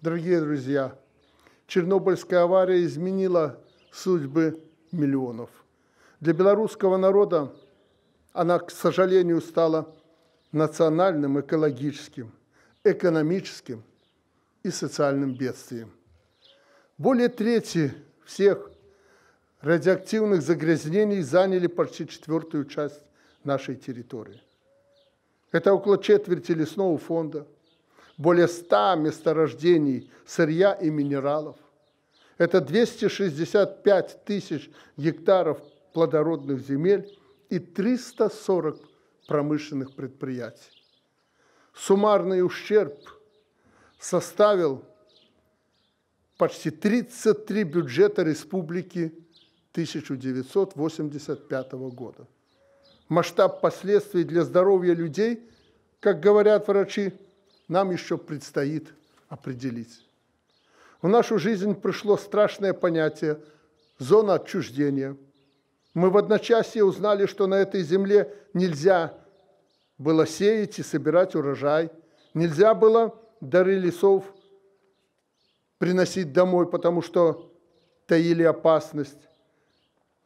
Дорогие друзья, Чернобыльская авария изменила судьбы миллионов. Для белорусского народа она, к сожалению, стала национальным, экологическим, экономическим и социальным бедствием. Более трети всех радиоактивных загрязнений заняли почти четвертую часть нашей территории. Это около четверти лесного фонда – более 100 месторождений сырья и минералов. Это 265 тысяч гектаров плодородных земель и 340 промышленных предприятий. Суммарный ущерб составил почти 33 бюджета республики 1985 года. Масштаб последствий для здоровья людей, как говорят врачи, нам еще предстоит определить. В нашу жизнь пришло страшное понятие «зона отчуждения». Мы в одночасье узнали, что на этой земле нельзя было сеять и собирать урожай, нельзя было дары лесов приносить домой, потому что таили опасность.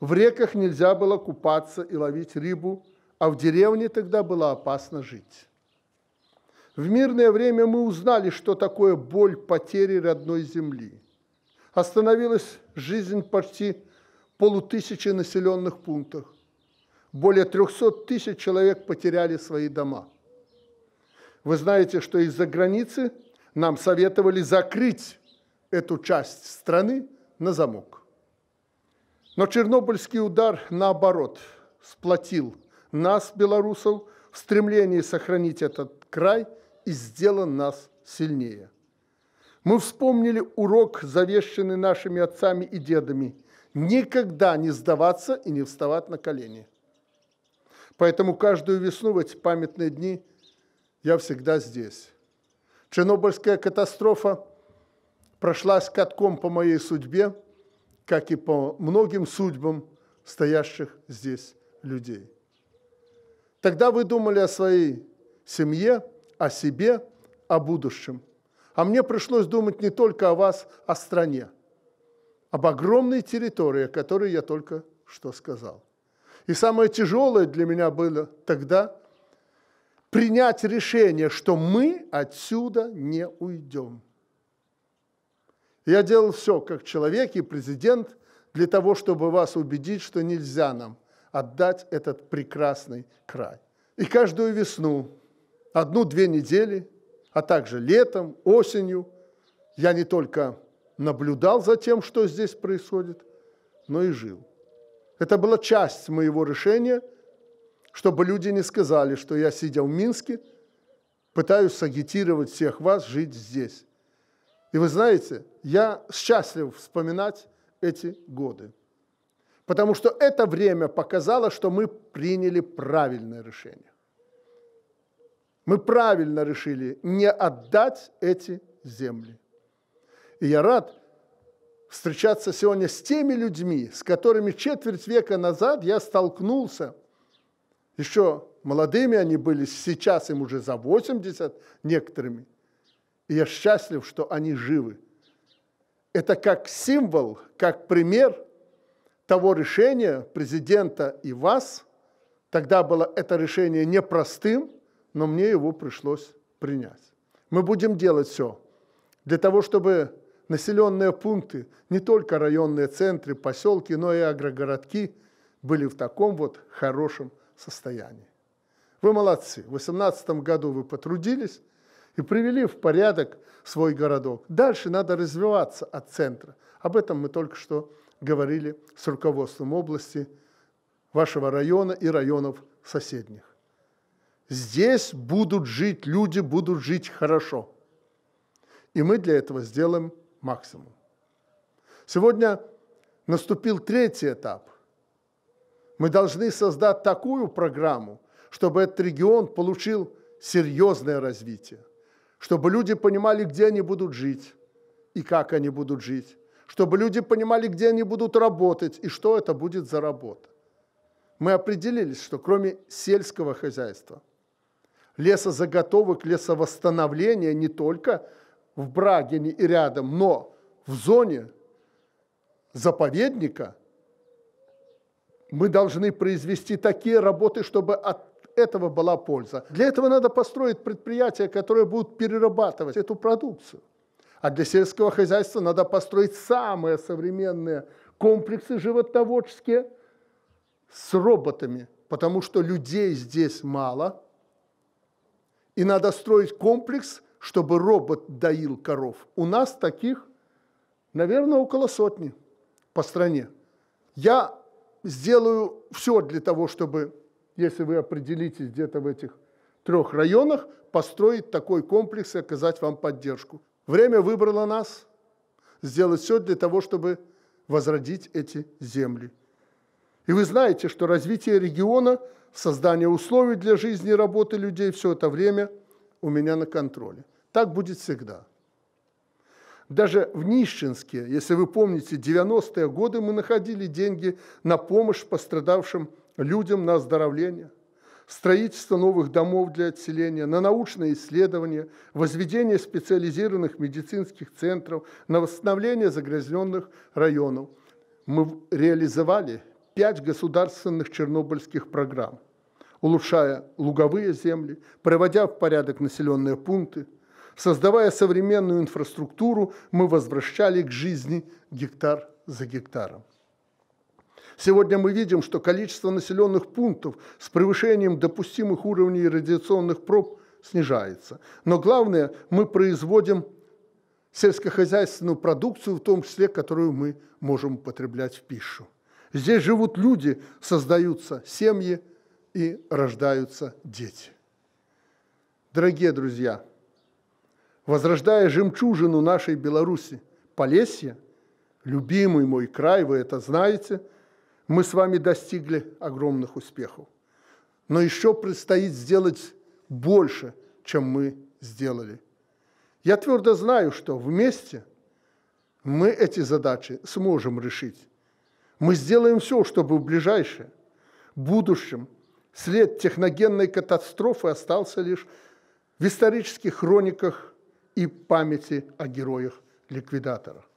В реках нельзя было купаться и ловить рыбу, а в деревне тогда было опасно жить. В мирное время мы узнали, что такое боль потери родной земли. Остановилась жизнь почти полутысячи населенных пунктов. Более 300 тысяч человек потеряли свои дома. Вы знаете, что из-за границы нам советовали закрыть эту часть страны на замок. Но Чернобыльский удар, наоборот, сплотил нас, белорусов, в стремлении сохранить этот край – и сделал нас сильнее. Мы вспомнили урок, завещанный нашими отцами и дедами – никогда не сдаваться и не вставать на колени. Поэтому каждую весну в эти памятные дни я всегда здесь. Чернобыльская катастрофа прошла катком по моей судьбе, как и по многим судьбам стоящих здесь людей. Тогда вы думали о своей семье, о себе, о будущем. А мне пришлось думать не только о вас, о стране, об огромной территории, о которой я только что сказал. И самое тяжелое для меня было тогда принять решение, что мы отсюда не уйдем. Я делал все как человек и президент для того, чтобы вас убедить, что нельзя нам отдать этот прекрасный край. И каждую весну одну-две недели, а также летом, осенью. Я не только наблюдал за тем, что здесь происходит, но и жил. Это была часть моего решения, чтобы люди не сказали, что я, сидя в Минске, пытаюсь сагитировать всех вас жить здесь. И вы знаете, я счастлив вспоминать эти годы, потому что это время показало, что мы приняли правильное решение. Мы правильно решили не отдать эти земли. И я рад встречаться сегодня с теми людьми, с которыми четверть века назад я столкнулся. Еще молодыми они были, сейчас им уже за 80 некоторыми. И я счастлив, что они живы. Это как символ, как пример того решения президента и вас. Тогда было это решение непростым – но мне его пришлось принять. Мы будем делать все для того, чтобы населенные пункты, не только районные центры, поселки, но и агрогородки были в таком вот хорошем состоянии. Вы молодцы. В 2018 году вы потрудились и привели в порядок свой городок. Дальше надо развиваться от центра. Об этом мы только что говорили с руководством области, вашего района и районов соседних. Здесь будут жить люди, будут жить хорошо. И мы для этого сделаем максимум. Сегодня наступил третий этап. Мы должны создать такую программу, чтобы этот регион получил серьезное развитие, чтобы люди понимали, где они будут жить и как они будут жить, чтобы люди понимали, где они будут работать и что это будет за работа. Мы определились, что кроме сельского хозяйства – лесозаготовок, лесовосстановления не только в Брагине и рядом, но в зоне заповедника мы должны произвести такие работы, чтобы от этого была польза. Для этого надо построить предприятия, которые будут перерабатывать эту продукцию. А для сельского хозяйства надо построить самые современные комплексы животноводческие с роботами, потому что людей здесь мало – и надо строить комплекс, чтобы робот доил коров. У нас таких, наверное, около сотни по стране. Я сделаю все для того, чтобы, если вы определитесь где-то в этих трех районах, построить такой комплекс и оказать вам поддержку. Время выбрало нас сделать все для того, чтобы возродить эти земли. И вы знаете, что развитие региона – создание условий для жизни и работы людей все это время у меня на контроле. Так будет всегда. Даже в Нищенске, если вы помните, 90-е годы мы находили деньги на помощь пострадавшим людям на оздоровление, строительство новых домов для отселения, на научные исследования, возведение специализированных медицинских центров, на восстановление загрязненных районов. Мы реализовали пять государственных чернобыльских программ, улучшая луговые земли, приводя в порядок населенные пункты. Создавая современную инфраструктуру, мы возвращали к жизни гектар за гектаром. Сегодня мы видим, что количество населенных пунктов с превышением допустимых уровней радиационных проб снижается. Но главное, мы производим сельскохозяйственную продукцию, в том числе, которую мы можем употреблять в пищу. Здесь живут люди, создаются семьи и рождаются дети. Дорогие друзья, возрождая жемчужину нашей Беларуси, Полесье, любимый мой край, вы это знаете, мы с вами достигли огромных успехов. Но еще предстоит сделать больше, чем мы сделали. Я твердо знаю, что вместе мы эти задачи сможем решить. Мы сделаем все, чтобы в ближайшее, будущем след техногенной катастрофы остался лишь в исторических хрониках и памяти о героях-ликвидаторах.